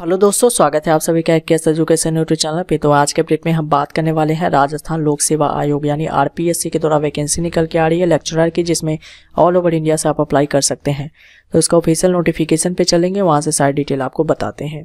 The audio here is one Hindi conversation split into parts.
हेलो दोस्तों स्वागत है आप सभी का एक एजुकेशन यूट्यूब चैनल पे तो आज के अपडेट में हम बात करने वाले हैं राजस्थान लोक सेवा आयोग यानी आरपीएससी के द्वारा वैकेंसी निकल के आ रही है लेक्चरर की जिसमें ऑल ओवर इंडिया से आप अप्लाई कर सकते हैं तो इसका ऑफिशियल नोटिफिकेशन पे चलेंगे वहाँ से सारी डिटेल आपको बताते हैं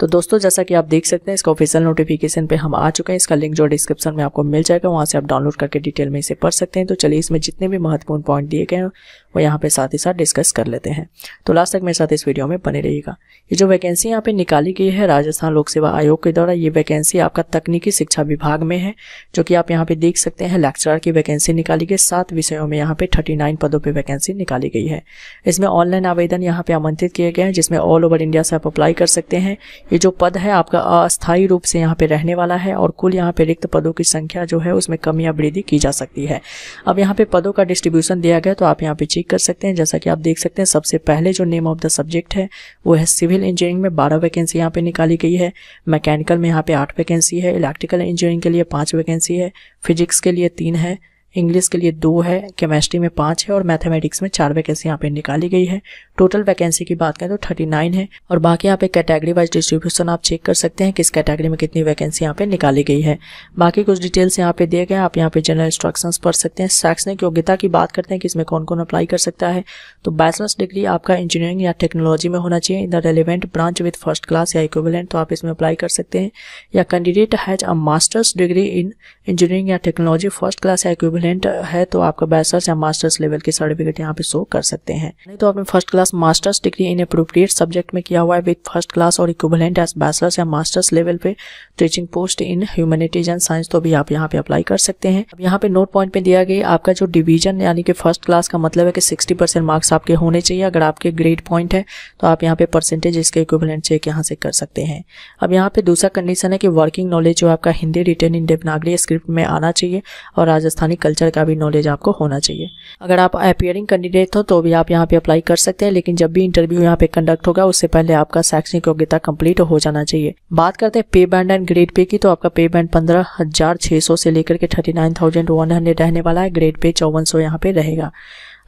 तो दोस्तों जैसा कि आप देख सकते हैं इसका ऑफिशियल नोटिफिकेशन पे हम आ चुके हैं इसका लिंक जो डिस्क्रिप्शन में आपको मिल जाएगा वहाँ से आप डाउनलोड करके डिटेल में इसे पढ़ सकते हैं तो चलिए इसमें जितने भी महत्वपूर्ण पॉइंट दिए गए हैं वो यहाँ पे साथ ही साथ डिस्कस कर लेते हैं तो लास्ट तक मेरे साथ इस वीडियो में बने रहिएगा ये जो वैकेंसी यहाँ पे निकाली गई है राजस्थान लोक सेवा आयोग के द्वारा ये वैकेंसी आपका तकनीकी शिक्षा विभाग में है जो कि आप यहाँ पे देख सकते हैं लेक्चरर की वैकेंसी निकाली गई सात विषयों में यहाँ पे थर्टी पदों पर वैकेंसी निकाली गई है इसमें ऑनलाइन आवेदन यहाँ पे आमंत्रित किए गए हैं जिसमें ऑल ओवर इंडिया से आप अप्लाई कर सकते हैं ये जो पद है आपका अस्थायी रूप से यहाँ पे रहने वाला है और कुल यहाँ पे रिक्त पदों की संख्या जो है उसमें कमी या वृद्धि की जा सकती है अब यहाँ पे पदों का डिस्ट्रीब्यूशन दिया गया तो आप यहाँ पे चेक कर सकते हैं जैसा कि आप देख सकते हैं सबसे पहले जो नेम ऑफ द सब्जेक्ट है वो है सिविल इंजीनियरिंग में बारह वैकेंसी यहाँ पे निकाली गई है मैकेनिकल में यहाँ पे आठ वैकेंसी है इलेक्ट्रिकल इंजीनियरिंग के लिए पाँच वैकेंसी है फिजिक्स के लिए तीन है इंग्लिश के लिए दो है केमेस्ट्री में पाँच है और मैथमेटिक्स में चार वैकेंसी यहाँ पे निकाली गई है टोटल वैकेंसी की बात करें तो थर्टी नाइन है और बाकी यहाँ पे कैटेगरी वाइज डिस्ट्रीब्यूशन आप चेक कर सकते हैं किस कैटेगरी में कितनी वैकेंसी यहाँ पे निकाली गई है बाकी कुछ डिटेल्स यहाँ पे दिए गए आप यहाँ पे जनरल इंस्ट्रक्शन पढ़ सकते हैं शैक्षणिक योग्यता की बात करते हैं कि इसमें कौन कौन अप्लाई कर सकता है तो बैचलर्स डिग्री आपका इंजीनियरिंग या टेक्नोलॉजी में होना चाहिए in the relevant branch with first class या इक्विवेलेंट तो आप इसमें अप्लाई कर सकते हैं या candidate has a masters degree in engineering या टेक्नोलॉजी फर्स्ट क्लास या इक्विवेलेंट इक्विलेंट uh, है तो आपका बैचलर्स या मास्टर्स लेवल की सर्टिफिकेट यहाँ पे शो कर सकते हैं नहीं तो आपने first class masters degree in appropriate subject में किया हुआ है विद फर्स्ट क्लास और इक्विलेंट एज बैचलर्स या मास्टर्स लेवल पे teaching post in humanities and science तो भी आप यहाँ पे अप्लाई कर सकते हैं अब यहाँ पे नोट पॉइंट पे दिया गया आपका जो डिवीजन यानी कि फर्स्ट क्लास का मतलब है कि सिक्सटी परसेंट मार्क्स आपके होने चाहिए अगर आपके ग्रेड पॉइंट है तो आप यहाँ पे परसेंटेज इसके इक्विवेलेंट चेक यहाँ से कर सकते हैं अब यहाँ पे दूसरा कंडीशन है कि वर्किंग नॉलेज जो आपका Hindi written in Devanagari script में आना चाहिए और राजस्थानी कल्चर का भी नॉलेज आपको होना चाहिए अगर आप अपियरिंग कैंडिडेट हो तो भी आप यहाँ पे अप्लाई कर सकते हैं लेकिन जब भी इंटरव्यू यहाँ पे कंडक्ट होगा उससे पहले आपका शैक्षणिक योग्यता कम्प्लीट हो जाना चाहिए बात करते हैं पे बैंड एंड ग्रेड पे की तो आपका पे बैंड पंद्रह हजार छह सौ से लेकर के thirty nine thousand one hundred रहने वाला है ग्रेड पे चौवन सौ यहाँ पे रहेगा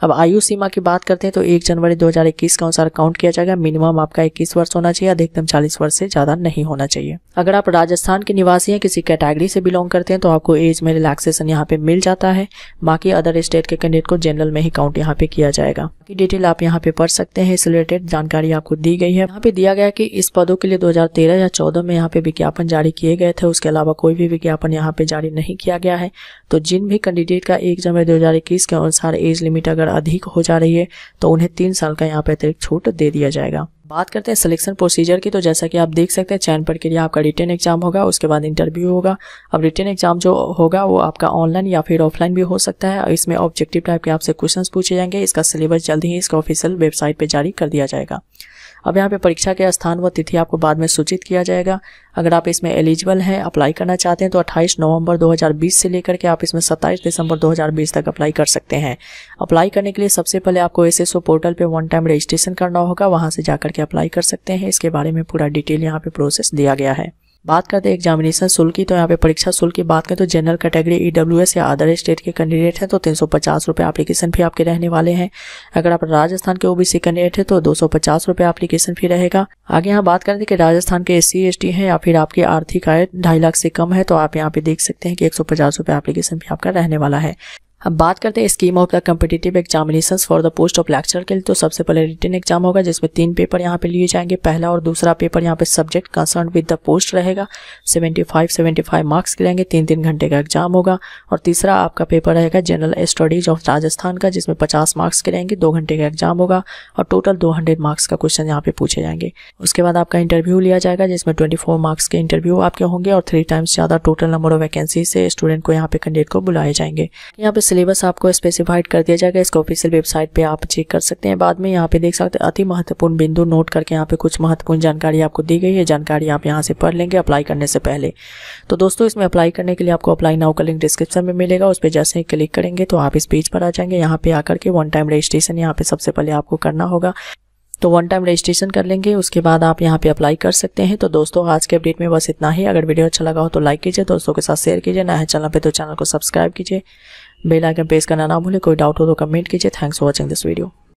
अब आयु सीमा की बात करते हैं तो एक जनवरी 2021 का अनुसार काउंट किया जाएगा मिनिमम आपका इक्कीस वर्ष होना चाहिए अधिकतम चालीस वर्ष से ज्यादा नहीं होना चाहिए अगर आप राजस्थान के निवासी हैं किसी कैटेगरी से बिलोंग करते हैं तो आपको एज में रिलैक्सेशन यहाँ पे मिल जाता है बाकी अदर स्टेट के कैंडिडेट को जनरल में ही काउंट यहाँ पे किया जाएगा की डिटेल आप यहाँ पे पढ़ सकते हैं इस रिलेटेड जानकारी आपको दी गई है यहाँ पे दिया गया कि इस पदों के लिए 2013 या 14 में यहाँ पे विज्ञापन जारी किए गए थे उसके अलावा कोई भी विज्ञापन यहाँ पे जारी नहीं किया गया है तो जिन भी कैंडिडेट का एक जनवरी दो के अनुसार एज लिमिट अगर अधिक हो जा रही है तो उन्हें तीन साल का यहाँ पे अतिरिक्त छूट दे दिया जाएगा बात करते हैं सिलेक्शन प्रोसीजर की तो जैसा कि आप देख सकते हैं चयन प्रक्रिया आपका रिटर्न एग्जाम होगा उसके बाद इंटरव्यू होगा अब रिटर्न एग्जाम जो होगा वो आपका ऑनलाइन या फिर ऑफलाइन भी हो सकता है इसमें ऑब्जेक्टिव टाइप के आपसे क्वेश्चंस पूछे जाएंगे इसका सिलेबस जल्द ही इसका ऑफिशियल वेबसाइट पर जारी कर दिया जाएगा अब यहाँ पे परीक्षा के स्थान व तिथि आपको बाद में सूचित किया जाएगा अगर आप इसमें एलिजिबल हैं अप्लाई करना चाहते हैं तो 28 नवंबर 2020 से लेकर के आप इसमें 27 दिसंबर 2020 तक अप्लाई कर सकते हैं अप्लाई करने के लिए सबसे पहले आपको एस पोर्टल पर वन टाइम रजिस्ट्रेशन करना होगा वहाँ से जाकर के अप्लाई कर सकते हैं इसके बारे में पूरा डिटेल यहाँ पर प्रोसेस दिया गया है बात करते हैं एग्जामिनेशन शुल्क की तो यहाँ पे परीक्षा शुल्क की बात करें तो जनरल कैटेगरी ईडब्ल्यूएस या अदर स्टेट के कैंडिडेट हैं तो तीन सौ पचास रुपये एप्लीकेशन फी आपके रहने वाले हैं अगर आप राजस्थान के ओबीसी कैंडिडेट हैं तो दो सौ पचास रुपये एप्लीकेशन फी रहेगा आगे यहाँ बात करते हैं कि राजस्थान के एस सी एस टी या फिर आपकी आर्थिक आय ढाई लाख से कम है तो आप यहाँ पे देख सकते हैं कि एक सौ पचास एप्लीकेशन फी आपका रहने वाला है अब बात करते हैं scheme of the competitive examination for the post of lecture के लिए तो सबसे पहले रिटर्न एग्जाम होगा जिसमें तीन पेपर यहाँ पे लिए जाएंगे पहला और दूसरा पेपर यहाँ पे subject concern with the post रहेगा 75 75 मार्क्स के लेंगे तीन तीन घंटे का एग्जाम होगा और तीसरा आपका पेपर रहेगा जनरल स्टडीज ऑफ राजस्थान का जिसमें पचास मार्क्स के रहेंगे दो घंटे का एग्जाम होगा और टोटल दो मार्क्स का क्वेश्चन यहाँ पे पूछे जाएंगे उसके बाद आपका इंटरव्यू लिया जाएगा जिसमें ट्वेंटी मार्क्स के इंटरव्यू आपके होंगे और थ्री टाइम्स ज़्यादा टोटल नंबर ऑफ वैकेंसी से स्टूडेंट को यहाँ पे कैंडिडेट को बुलाए जाएंगे यहाँ पे सिलेबस आपको स्पेसिफाइड कर दिया जाएगा इसको ऑफिशियल वेबसाइट पे आप चेक कर सकते हैं बाद में यहाँ पे देख सकते हैं अति महत्वपूर्ण बिंदु नोट करके यहाँ पे कुछ महत्वपूर्ण जानकारी आपको दी गई है जानकारी आप यहाँ से पढ़ लेंगे अप्लाई करने से पहले तो दोस्तों इसमें अप्लाई करने के लिए आपको अप्लाई नाउ का लिंक डिस्क्रिप्शन में मिलेगा उस पर जैसे ही क्लिक करेंगे तो आप इस पेज पर आ जाएंगे यहाँ पे आकर के वन टाइम रजिस्ट्रेशन यहाँ पे सबसे पहले आपको करना होगा तो वन टाइम रजिस्ट्रेशन कर लेंगे उसके बाद आप यहाँ पे अप्लाई कर सकते हैं तो दोस्तों आज के अपडेट में बस इतना ही अगर वीडियो अच्छा लगा हो तो लाइक कीजिए दोस्तों के साथ शेयर कीजिए नया चैनल पे तो चैनल को सब्सक्राइब कीजिए बेल आइकन प्रेस करना ना भूले कोई डाउट हो तो कमेंट कीजिए thanks for watching this video